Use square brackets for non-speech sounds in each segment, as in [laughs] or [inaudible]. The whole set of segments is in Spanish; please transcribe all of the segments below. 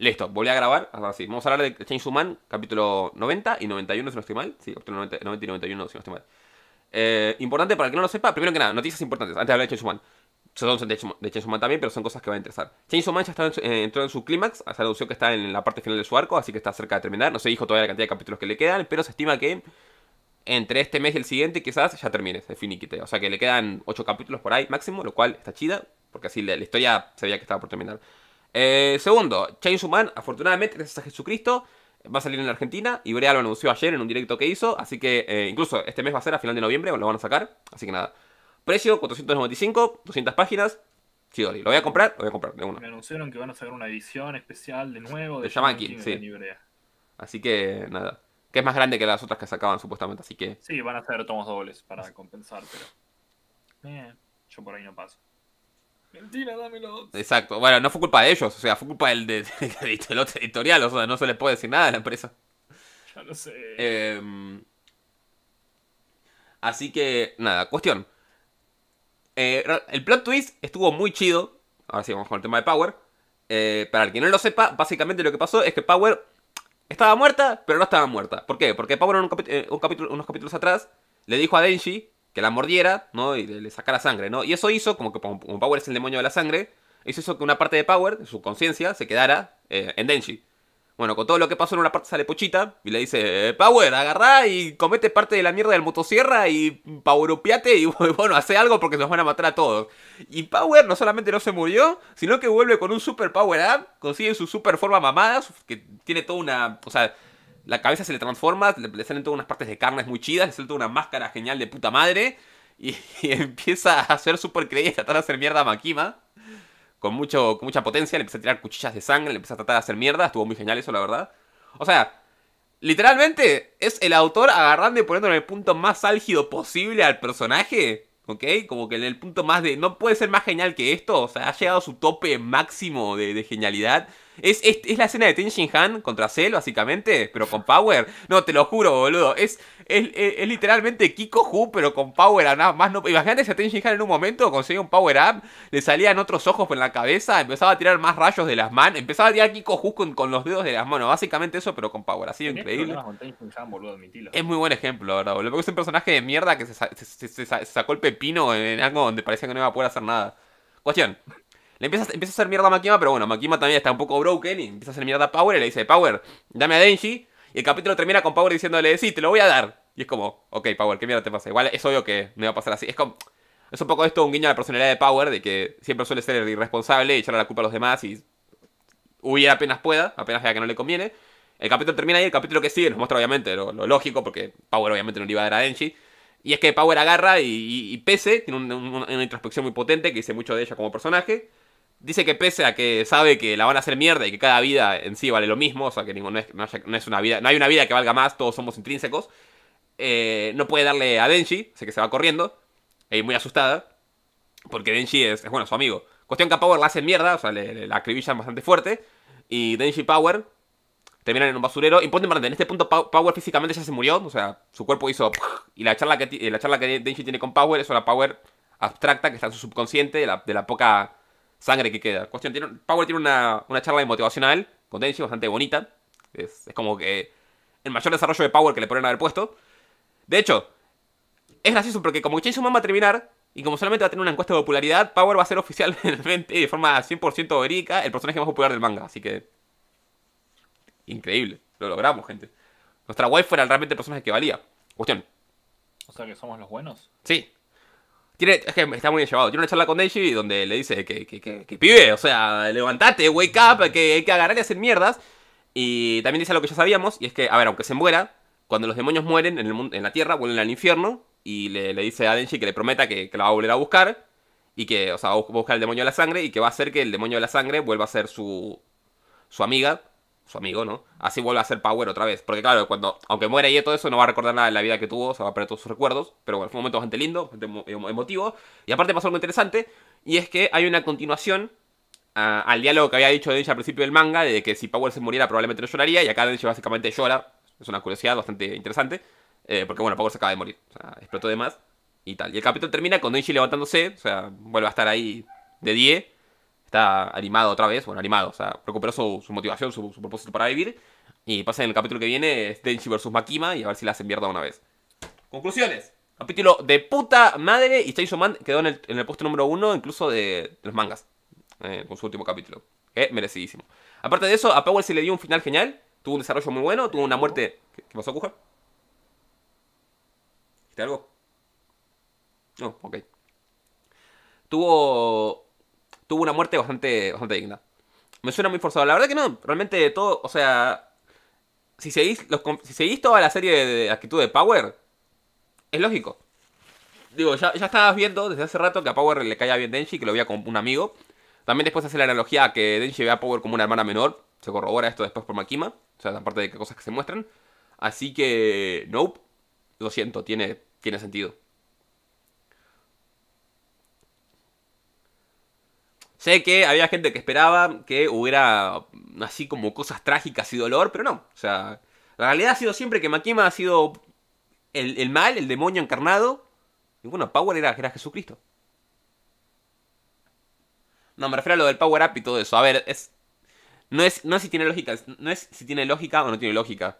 Listo, volví a grabar. Ahora vamos a hablar de Chainsaw Man, capítulo 90 y 91, si no estoy mal. Sí, capítulo 90, y 91, si no estoy mal. Eh, importante para el que no lo sepa, primero que nada, noticias importantes, antes de hablar de Chainsaw Man, Son de Chainsaw Man también, pero son cosas que van a interesar. Chainsaw Man ya está eh, entró en su clímax, se anunció que está en la parte final de su arco, así que está cerca de terminar. No se dijo todavía la cantidad de capítulos que le quedan, pero se estima que entre este mes y el siguiente quizás ya termine, se finiquite. O sea que le quedan 8 capítulos por ahí máximo, lo cual está chida, porque así la historia se veía que estaba por terminar. Eh, segundo, Chainsaw Man, afortunadamente, gracias a Jesucristo, va a salir en la Argentina. y Brea lo anunció ayer en un directo que hizo, así que eh, incluso este mes va a ser a final de noviembre, lo van a sacar. Así que nada. Precio 495, 200 páginas. Sí, Lo voy a comprar, lo voy a comprar de una. Me anunciaron que van a sacar una edición especial de nuevo de, de sí. así que nada. Que es más grande que las otras que sacaban supuestamente, así que. Sí, van a hacer tomos dobles para compensar, pero. Eh, yo por ahí no paso. Mentira, dámelo. Exacto. Bueno, no fue culpa de ellos, o sea, fue culpa del, [laughs] otro editorial, o sea, no se le puede decir nada a la empresa. Ya lo sé. Em, así que, nada, cuestión. Eh, el plot twist estuvo muy chido. Ahora sí, vamos con el tema de Power. Eh, para el que no lo sepa, básicamente lo que pasó es que Power estaba muerta, pero no estaba muerta. ¿Por qué? Porque Power en un, eh, capítulo, unos capítulos atrás le dijo a Denji que la mordiera, ¿no? Y le sacara sangre, ¿no? Y eso hizo, como que Power es el demonio de la sangre, hizo eso que una parte de Power, su conciencia, se quedara eh, en Denji. Bueno, con todo lo que pasó en una parte sale Pochita y le dice, eh, Power, agarrá y comete parte de la mierda del motosierra y powerupiate y [laughs] bueno, hace algo porque nos van a matar a todos. Y Power no solamente no se murió, sino que vuelve con un super power up, consigue su super forma mamada, que tiene toda una... O sea, la cabeza se le transforma, le, salen todas unas partes de carnes muy chidas, le toda una máscara genial de puta madre. Y, [laughs] empieza a hacer super creíble, a tratar de hacer mierda a Makima. Con, mucho, mucha potencia, le empieza a tirar cuchillas de sangre, le empieza a tratar de hacer mierda. Estuvo muy genial eso, la verdad. O sea, literalmente es el autor agarrando y en el punto más álgido posible al personaje. ¿Ok? Como que en el punto más de. No puede ser más genial que esto. O sea, ha llegado a su tope máximo de genialidad. Es, la escena de Ten Shin Han contra Cell, básicamente, pero con Power. No, te lo juro, boludo. Es, literalmente Kiko Hu, pero con Power a nada más. No, imagínate si a Ten Shin Han en un momento conseguía un Power Up, le salían otros ojos por la cabeza, empezaba a tirar más rayos de las manos, empezaba a tirar Kiko Hu con, los dedos de las manos. Básicamente eso, pero con Power. Ha sido increíble. es muy buen ejemplo, ¿verdad, boludo? Porque es un personaje de mierda que se sacó el pepino en algo donde parecía que no iba a poder hacer nada. Cuestión. Le empieza, empieza a hacer mierda a Makima, pero bueno, Makima también está un poco broken y empieza a hacer mierda a Power y le dice, Power, dame a Denji. Y el capítulo termina con Power diciéndole, sí, te lo voy a dar. Y es como, ok, Power, ¿qué mierda te pasa? Igual es obvio que me va a pasar así. Es como... Es un poco esto, un guiño a la personalidad de Power, de que siempre suele ser irresponsable y echarle la culpa a los demás y huir apenas pueda, apenas vea que no le conviene. El capítulo termina ahí, el capítulo que sigue nos muestra obviamente lo, lógico, porque Power obviamente no le iba a dar a Denji. Y es que Power agarra y, pese, tiene una introspección muy potente que dice mucho de ella como personaje. Dice que pese a que sabe que la van a hacer mierda y que cada vida en sí vale lo mismo, o sea que no, es, no es una vida, no hay una vida que valga más, todos somos intrínsecos. Eh, no puede darle a Denji, sé que se va corriendo, Y muy asustada, porque Denji es, bueno, su amigo. Cuestión que a Power la hacen mierda, o sea, le, la acribillan bastante fuerte, y Denji y Power terminan en un basurero. Y en este punto Power físicamente ya se murió, o sea, su cuerpo hizo... Y la charla que, la charla que Denji tiene con Power es una Power abstracta que está en su subconsciente, de la poca sangre que queda. Cuestión, Power tiene una, una charla motivacional con bastante bonita. Es, como que el mayor desarrollo de Power que le podrían haber puesto. De hecho, es gracioso porque como Chainsaw Man va a terminar y como solamente va a tener una encuesta de popularidad, Power va a ser oficialmente [laughs] de forma 100% verídica el personaje más popular del manga. Así que... Increíble. Lo logramos, gente. Nuestra wife era realmente el personaje que valía. Cuestión. O sea que somos los buenos. Sí, es que está muy bien llevado. Tiene una charla con Deji donde le dice que, que, que, pibe, o sea, levantate, wake up, que hay que agarrar y hacer mierdas. Y también dice lo que ya sabíamos, y es que, a ver, aunque se muera, cuando los demonios mueren en, el, en la tierra, vuelven al infierno, y le, dice a Denji que le prometa que, que, la va a volver a buscar, y que, o sea, va a buscar el demonio de la sangre, y que va a hacer que el demonio de la sangre vuelva a ser su, su amiga, su amigo, ¿no? Así vuelve a ser Power otra vez. Porque claro, cuando, aunque muera y todo eso, no va a recordar nada de la vida que tuvo, o se va a perder todos sus recuerdos. Pero bueno, fue un momento bastante lindo, bastante emotivo. Y aparte pasó algo interesante, y es que hay una continuación ah, al diálogo que había dicho Denji al principio del manga, de que si Power se muriera probablemente no lloraría, y acá Denji básicamente llora. Es una curiosidad bastante interesante, eh, porque bueno, Power se acaba de morir, o sea, explotó de más y tal. Y el capítulo termina con Denji levantándose, o sea, vuelve a estar ahí de 10 está animado otra vez, bueno, animado, o sea, recuperó su, motivación, su, propósito para vivir. Y pasa en el capítulo que viene, es Denji vs Makima, y a ver si la hacen mierda una vez. Conclusiones. Capítulo de puta madre, y Chainsaw Man quedó en el, en puesto número uno, incluso de, los mangas, eh, con su último capítulo. es merecidísimo. Aparte de eso, a Powell se le dio un final genial, tuvo un desarrollo muy bueno, tuvo una uh. muerte... ¿Qué, pasó, Cuja? ¿Viste algo? No, ok. Tuvo tuvo una muerte bastante, digna. Me suena muy forzado. La verdad que no, realmente todo, o sea, si seguís, toda la serie de actitud de Power, es lógico. Digo, ya, estabas viendo desde hace rato que a Power le caía bien Denji, que lo veía como un amigo. También después hace la analogía a que Denji ve a Power como una hermana menor. Se corrobora esto después por Makima. O sea, aparte de cosas que se muestran. Así que, nope. Lo siento, tiene, tiene sentido. Sé que había gente que esperaba que hubiera así como cosas trágicas y dolor, pero no. O sea, la realidad ha sido siempre que Makima ha sido el, mal, el demonio encarnado. Y bueno, Power era, era Jesucristo. No, me refiero a lo del Power Up y todo eso. A ver, es, no, es, no si tiene lógica. No es si tiene lógica o no tiene lógica.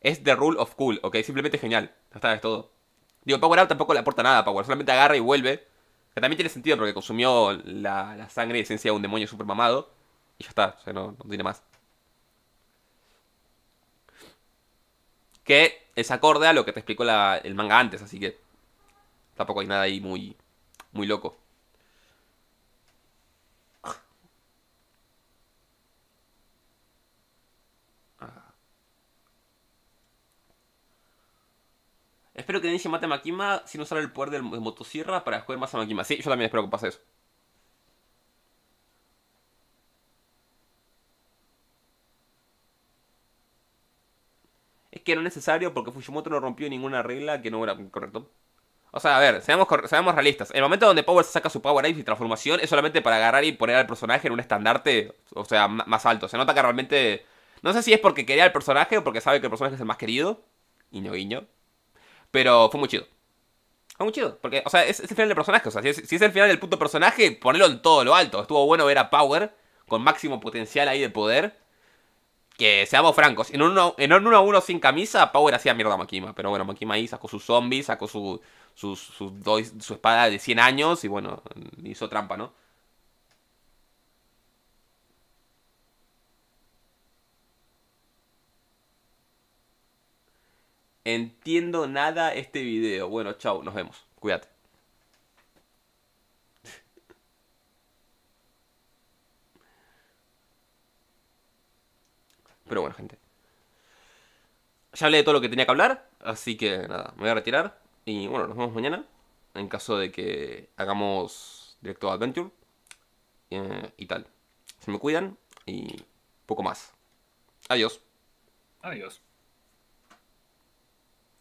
Es The Rule of Cool, ¿ok? Simplemente genial. Hasta es todo. Digo, Power Up tampoco le aporta nada, a Power. Solamente agarra y vuelve que también tiene sentido porque consumió la, sangre y esencia de un demonio super mamado. Y ya está, o sea, no, tiene más. Que es acorde a lo que te explicó el manga antes, así que tampoco hay nada ahí muy, muy loco. Espero que Denji mate a Makima no sale el poder del motosierra para jugar más a Makima. Sí, yo también espero que pase eso. Es que no es necesario porque Fujimoto no rompió ninguna regla que no era correcto. O sea, a ver, seamos, seamos realistas. El momento donde Power saca su Power Ice y transformación es solamente para agarrar y poner al personaje en un estandarte, o sea, más alto. Se nota que realmente... No sé si es porque quería al personaje o porque sabe que el personaje es el más querido. Iño, guiño. Pero fue muy chido. Fue muy chido, porque, o sea, es, el final del personaje. O sea, si es, el final del puto personaje, ponelo en todo lo alto. Estuvo bueno ver a Power con máximo potencial ahí de poder. Que seamos francos, en un 1 en a 1 sin camisa, Power hacía mierda a Makima. Pero bueno, Makima ahí sacó su zombies, sacó su, su, su, su espada de 100 años y bueno, hizo trampa, ¿no? entiendo nada este video. Bueno, chao, nos vemos. Cuídate. Pero bueno, gente. Ya hablé de todo lo que tenía que hablar, así que nada, me voy a retirar. Y bueno, nos vemos mañana, en caso de que hagamos directo a Adventure eh, y tal. Se me cuidan y poco más. Adiós. Adiós.